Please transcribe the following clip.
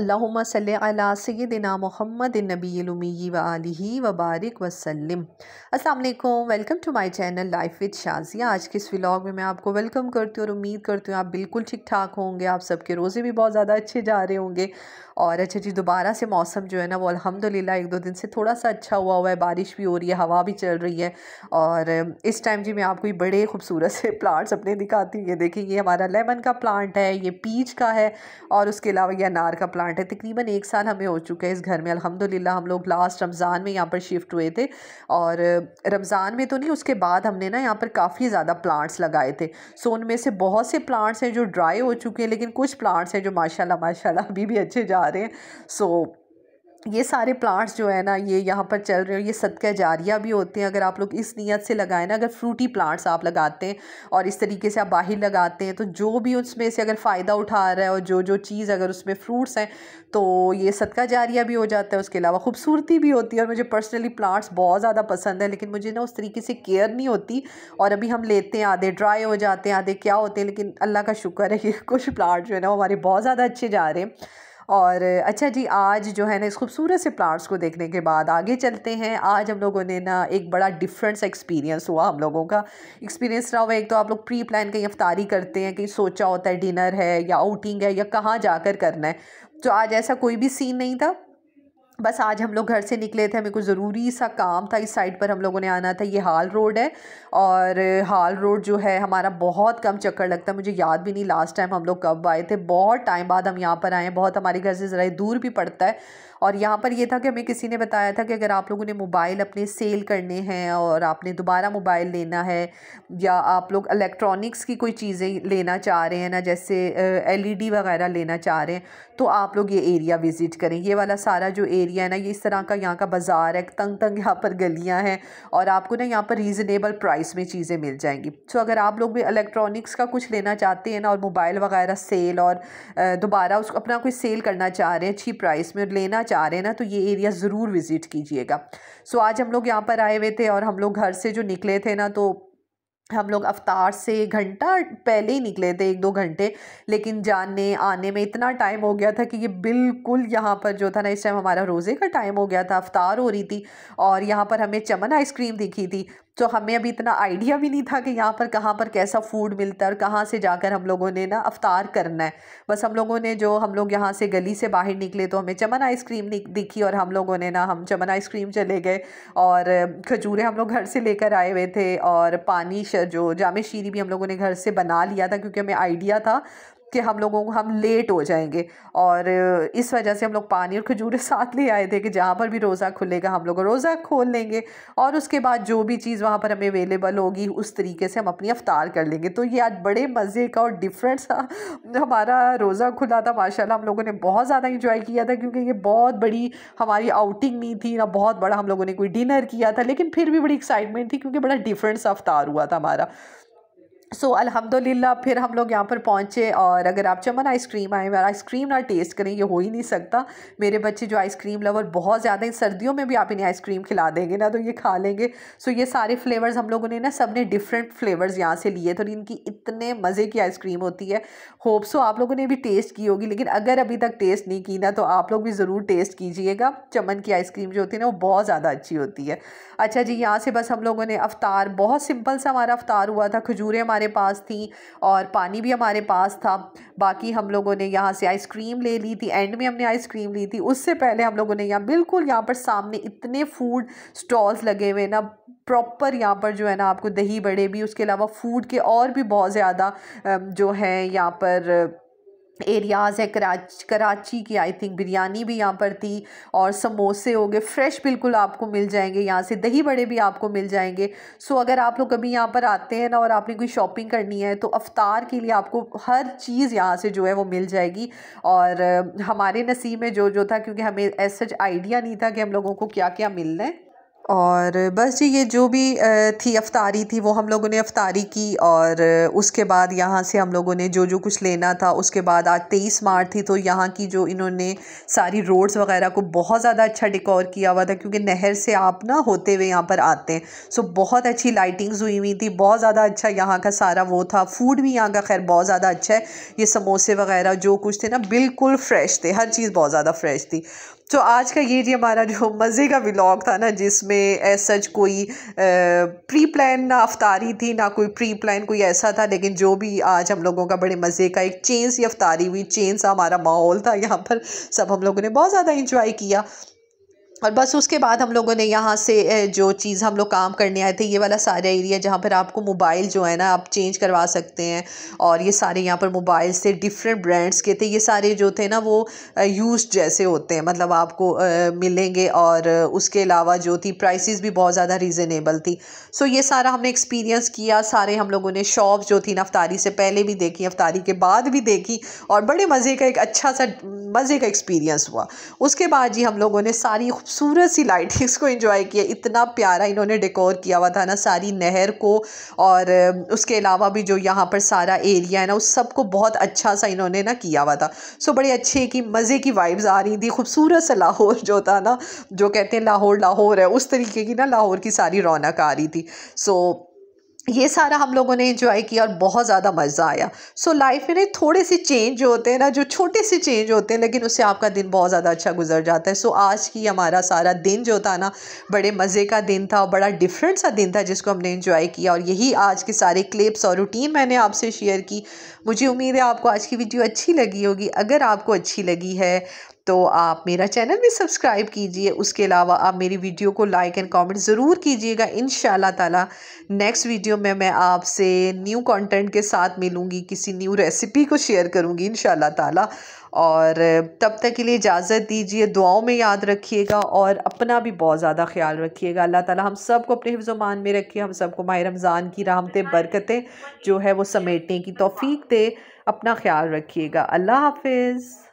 अल्लाम सल सैदिना मोहम्मद नबी वली वबारक वसलम असलम welcome to my channel life with Shazia आज के इस व्लॉग में मैं आपको वेलकम करती हूँ और उम्मीद करती हूँ आप बिल्कुल ठीक ठाक होंगे आप सबके रोज़े भी बहुत ज़्यादा अच्छे जा रहे होंगे और अच्छा जी दोबारा से मौसम जो है ना वो अलहमदिल्ला एक दो दिन से थोड़ा सा अच्छा हुआ हुआ है बारिश भी हो रही है हवा भी चल रही है और इस टाइम जी मैं आपको ये बड़े खूबसूरत से प्लांट्स अपने दिखाती हूँ ये देखिए ये हमारा लेमन का प्लांट है ये पीच का है और उसके अलावा ये अनार का प्लांट प्लांट है तकरीबन एक साल हमें हो चुका है इस घर में अल्हम्दुलिल्लाह हम लोग लास्ट रमज़ान में यहाँ पर शिफ्ट हुए थे और रमज़ान में तो नहीं उसके बाद हमने ना यहाँ पर काफ़ी ज़्यादा प्लांट्स लगाए थे सो उनमें से बहुत से प्लांट्स हैं जो ड्राई हो चुके हैं लेकिन कुछ प्लांट्स हैं जो माशाला माशा अभी भी अच्छे जा रहे हैं सो ये सारे प्लांट्स जो है ना ये यहाँ पर चल रहे हो ये सदका जारिया भी होते हैं अगर आप लोग इस नीयत से लगाएं ना अगर फ्रूटी प्लांट्स आप लगाते हैं और इस तरीके से आप बाहर लगाते हैं तो जो भी उसमें से अगर फ़ायदा उठा रहा है और जो जो चीज़ अगर उसमें फ्रूट्स हैं तो ये सदका जारिया भी हो जाता है उसके अलावा खूबसूरती भी होती है और मुझे पर्सनली प्लांट्स बहुत ज़्यादा पसंद है लेकिन मुझे ना उस तरीके से केयर नहीं होती और अभी हम लेते हैं आधे ड्राई हो जाते हैं आधे क्या होते हैं लेकिन अल्लाह का शुक्र है कि कुछ प्लांट जो है ना हमारे बहुत ज़्यादा अच्छे जा रहे हैं और अच्छा जी आज जो है ना इस खूबसूरत से प्लांट्स को देखने के बाद आगे चलते हैं आज हम लोगों ने ना एक बड़ा डिफरेंस एक्सपीरियंस हुआ हम लोगों का एक्सपीरियंस रहा हुआ एक तो आप लोग प्री प्लान कहीं अफ्तारी करते हैं कहीं सोचा होता है डिनर है या आउटिंग है या कहाँ जाकर करना है तो आज ऐसा कोई भी सीन नहीं था बस आज हम लोग घर से निकले थे हमें कुछ ज़रूरी सा काम था इस साइड पर हम लोगों ने आना था ये हाल रोड है और हाल रोड जो है हमारा बहुत कम चक्कर लगता है मुझे याद भी नहीं लास्ट टाइम हम लोग कब आए थे बहुत टाइम बाद हम यहाँ पर आए हैं बहुत हमारे घर से ज़रा दूर भी पड़ता है और यहाँ पर यह था कि हमें किसी ने बताया था कि अगर आप लोगों ने मोबाइल अपने सेल करने हैं और आपने दोबारा मोबाइल लेना है या आप लोग इलेक्ट्रॉनिक्स की कोई चीज़ें लेना चाह रहे हैं ना जैसे एल e वगैरह लेना चाह रहे हैं तो आप लोग ये एरिया विज़िट करें ये वाला सारा जो एरिया एरिया है ना ये इस तरह का यहाँ का बाज़ार है तंग तंग यहाँ पर गलियाँ हैं और आपको ना यहाँ पर रीज़नेबल प्राइस में चीज़ें मिल जाएंगी सो अगर आप लोग भी इलेक्ट्रॉनिक्स का कुछ लेना चाहते हैं ना और मोबाइल वगैरह सेल और दोबारा उसको अपना कोई सेल करना चाह रहे हैं अच्छी प्राइस में और लेना चाह रहे हैं ना तो ये एरिया ज़रूर विज़िट कीजिएगा सो आज हम लोग यहाँ पर आए हुए थे और हम लोग घर से जो निकले थे ना तो हम लोग अवतार से घंटा पहले ही निकले थे एक दो घंटे लेकिन जाने आने में इतना टाइम हो गया था कि ये बिल्कुल यहाँ पर जो था ना इस टाइम हमारा रोज़े का टाइम हो गया था अवतार हो रही थी और यहाँ पर हमें चमन आइसक्रीम दिखी थी जो तो हमें अभी इतना आइडिया भी नहीं था कि यहाँ पर कहाँ पर कैसा फ़ूड मिलता है और कहाँ से जाकर हम लोगों ने ना अवतार करना है बस हम लोगों ने जो हम लोग यहाँ से गली से बाहर निकले तो हमें चमन आइसक्रीम दिखी और हम लोगों ने ना हम चमन आइसक्रीम चले गए और खजूरें हम लोग घर से लेकर आए हुए थे और पानी जो जाम शीरी भी हम लोगों ने घर से बना लिया था क्योंकि हमें आइडिया था कि हम लोगों को हम लेट हो जाएंगे और इस वजह से हम लोग पानी और खजूर साथ ले आए थे कि जहाँ पर भी रोज़ा खुलेगा हम लोग रोज़ा खोल लेंगे और उसके बाद जो भी चीज़ वहाँ पर हमें अवेलेबल होगी उस तरीके से हम अपनी अफ्तार कर लेंगे तो ये आज बड़े मज़े का और डिफरेंट सा हमारा रोज़ा खुला था माशाला हम लोगों ने बहुत ज़्यादा इंजॉय किया था क्योंकि ये बहुत बड़ी हमारी आउटिंग नहीं थी ना बहुत बड़ा हम लोगों ने कोई डिनर किया था लेकिन फिर भी बड़ी एक्साइटमेंट थी क्योंकि बड़ा डिफरेंट सा अफ्तार हुआ था हमारा सो so, अल्हम्दुलिल्लाह फिर हम लोग यहाँ पर पहुँचे और अगर आप चमन आइसक्रीम आए मैं आइसक्रीम ना टेस्ट करें ये हो ही नहीं सकता मेरे बच्चे जो आइसक्रीम लवर बहुत ज़्यादा हैं सर्दियों में भी आप इन्हें आइसक्रीम खिला देंगे ना तो ये खा लेंगे सो so, ये सारे फ्लेवर्स हम लोगों ने ना सब ने डिफरेंट फ्लेवर्स यहाँ से लिए और इनकी इतने मज़े की आइसक्रीम होती है होप सो आप लोगों ने भी टेस्ट की होगी लेकिन अगर अभी तक टेस्ट नहीं की ना तो आप लोग भी ज़रूर टेस्ट कीजिएगा चमन की आइसक्रीम जो होती है ना वो बहुत ज़्यादा अच्छी होती है अच्छा जी यहाँ से बस हम लोगों ने अवतार बहुत सिंपल सा हमारा अवतार हुआ था खजूरें हमारे हमारे पास थी और पानी भी हमारे पास था बाकी हम लोगों ने यहाँ से आइसक्रीम ले ली थी एंड में हमने आइसक्रीम ली थी उससे पहले हम लोगों ने यहाँ बिल्कुल यहाँ पर सामने इतने फूड स्टॉल्स लगे हुए ना प्रॉपर यहाँ पर जो है ना आपको दही बड़े भी उसके अलावा फूड के और भी बहुत ज़्यादा जो है यहाँ पर एरियाज़ है कराच कराची की आई थिंक बिरयानी भी यहाँ पर थी और समोसे हो गए फ्रेश बिल्कुल आपको मिल जाएंगे यहाँ से दही बड़े भी आपको मिल जाएंगे सो अगर आप लोग कभी यहाँ पर आते हैं ना और आपने कोई शॉपिंग करनी है तो अफ्तार के लिए आपको हर चीज़ यहाँ से जो है वो मिल जाएगी और हमारे नसीब में जो जो था क्योंकि हमें ऐसा सच आइडिया नहीं था कि हम लोगों को क्या क्या मिलना है और बस जी ये जो भी थी अफ्तारी थी वो हम लोगों ने अफ्तारी की और उसके बाद यहाँ से हम लोगों ने जो जो कुछ लेना था उसके बाद आज तेईस मार्च थी तो यहाँ की जो इन्होंने सारी रोड्स वगैरह को बहुत ज़्यादा अच्छा डिकॉर किया हुआ था क्योंकि नहर से आप ना होते हुए यहाँ पर आते हैं सो बहुत अच्छी लाइटिंग्स हुई हुई थी बहुत ज़्यादा अच्छा यहाँ का सारा वो था फूड भी यहाँ का खैर बहुत ज़्यादा अच्छा है ये समोसे वगैरह जो कुछ थे ना बिल्कुल फ्रेश थे हर चीज़ बहुत ज़्यादा फ्रेश थी तो आज का ये जी हमारा जो मज़े का व्लॉग था ना जिसमें सच कोई प्री प्लान ना अफतारी थी ना कोई प्री प्लान कोई ऐसा था लेकिन जो भी आज हम लोगों का बड़े मज़े का एक चेंज सी अफतारी हुई चेंज सा हमारा माहौल था यहाँ पर सब हम लोगों ने बहुत ज़्यादा इंजॉय किया और बस उसके बाद हम लोगों ने यहाँ से जो चीज़ हम लोग काम करने आए थे ये वाला सारा एरिया जहाँ पर आपको मोबाइल जो है ना आप चेंज करवा सकते हैं और ये सारे यहाँ पर मोबाइल से डिफरेंट ब्रांड्स के थे ये सारे जो थे ना वो यूज जैसे होते हैं मतलब आपको मिलेंगे और उसके अलावा जो थी प्राइस भी बहुत ज़्यादा रिजनेबल थी सो ये सारा हमने एक्सपीरियंस किया सारे हम लोगों ने शॉप जो थी ना अफ्तारी से पहले भी देखी अफ्तारी के बाद भी देखी और बड़े मज़े का एक अच्छा सा मज़े का एक्सपीरियंस हुआ उसके बाद जी हम लोगों ने सारी खूबसूरत सी लाइटिंग्स को इन्जॉय किया इतना प्यारा इन्होंने डेकोर किया हुआ था ना सारी नहर को और उसके अलावा भी जो यहाँ पर सारा एरिया है ना उस सब को बहुत अच्छा सा इन्होंने ना किया हुआ था सो बड़े अच्छे की मज़े की वाइब्स आ रही थी खूबसूरत सा लाहौर जो था ना जो कहते हैं लाहौर लाहौर है उस तरीके की ना लाहौर की सारी रौनक आ रही थी सो ये सारा हम लोगों ने इन्जॉय किया और बहुत ज़्यादा मज़ा आया सो लाइफ में थोड़े से चेंज जो होते हैं ना जो छोटे से चेंज होते हैं लेकिन उससे आपका दिन बहुत ज़्यादा अच्छा गुजर जाता है सो so, आज की हमारा सारा दिन जो था ना बड़े मज़े का दिन था और बड़ा डिफरेंट सा दिन था जिसको हमने इन्जॉय किया और यही आज के सारे क्लिप्स और रूटीन मैंने आपसे शेयर की मुझे उम्मीद है आपको आज की वीडियो अच्छी लगी होगी अगर आपको अच्छी लगी है तो आप मेरा चैनल भी सब्सक्राइब कीजिए उसके अलावा आप मेरी वीडियो को लाइक एंड कमेंट ज़रूर कीजिएगा इन ताला नेक्स्ट वीडियो में मैं आपसे न्यू कंटेंट के साथ मिलूँगी किसी न्यू रेसिपी को शेयर करूँगी इन ताला और तब तक के लिए इजाज़त दीजिए दुआओं में याद रखिएगा और अपना भी बहुत ज़्यादा ख्याल रखिएगा अल्लाह ताला हम सबको अपने हिफ्जमान में रखिए हम सबको माह रमज़ान की रामतें बरकतें जो है वो समेटने की तोफ़ी दे अपना ख्याल रखिएगा अल्लाह हाफिज़